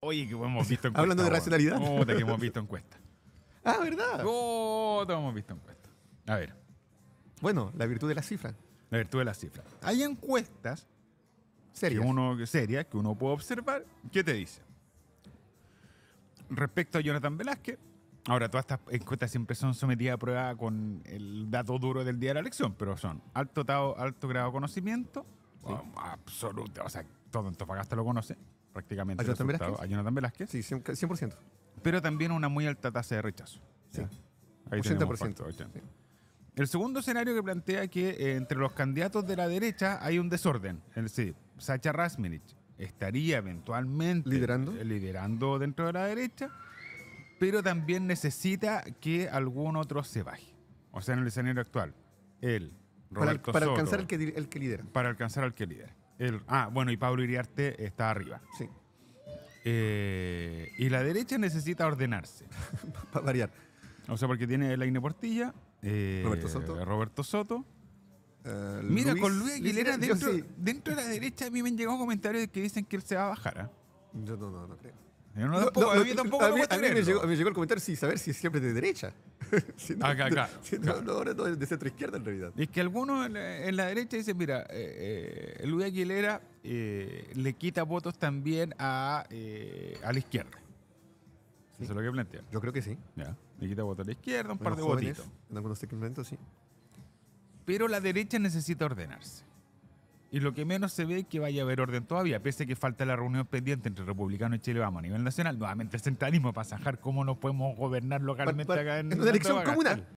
Oye, que hemos visto encuestas. Hablando de racionalidad. que hemos visto encuestas. ah, ¿verdad? Puta, hemos visto encuestas. A ver. Bueno, la virtud de las cifras. La virtud de las cifras. Hay encuestas serias. Que uno, que uno puede observar. ¿Qué te dice? Respecto a Jonathan Velázquez, ahora todas estas encuestas siempre son sometidas a prueba con el dato duro del día de la elección, pero son alto, alto grado de conocimiento, absoluto, o sea, todo en Tofagasta lo conoce prácticamente. ¿A Jonathan Velázquez? Sí, 100%. Pero también una muy alta tasa de rechazo. Sí. 80%. El segundo escenario que plantea que eh, entre los candidatos de la derecha hay un desorden. Es decir, Sacha Rasminich estaría eventualmente liderando, dentro de la derecha, pero también necesita que algún otro se baje. O sea, en el escenario actual, él, para, alcanzar el que, el que lidera. Para alcanzar al que lidera ah, bueno, y Pablo Iriarte está arriba. Sí. Eh, y la derecha necesita ordenarse. Para variar. O sea, porque tiene la Portilla, eh, Roberto Soto. Roberto eh, Mira, con Luis Aguilera dentro, de la derecha a mí me han llegado comentarios que dicen que él se va a bajar. ¿ah? Yo no, no, creo. Yo no, tampoco, no, a mí tampoco me, llegó, me, llegó, el comentario sin sí, saber si siempre de derecha. si no, acá, acá, no, de centro izquierda en realidad. Y es que algunos en la, derecha dicen, mira, eh, eh, Luis Aguilera eh, le quita votos también a, eh, a la izquierda. Eso es lo que plantean Yo creo que sí. Le quita votos a la izquierda, un par de votitos. algunos segmentos, sí. Pero la derecha necesita ordenarse. Y lo que menos se ve es que vaya a haber orden todavía, pese a que falta la reunión pendiente entre republicanos y Chile Vamos a nivel nacional. Nuevamente el centralismo para zanjar cómo nos podemos gobernar localmente acá en, elección comunal.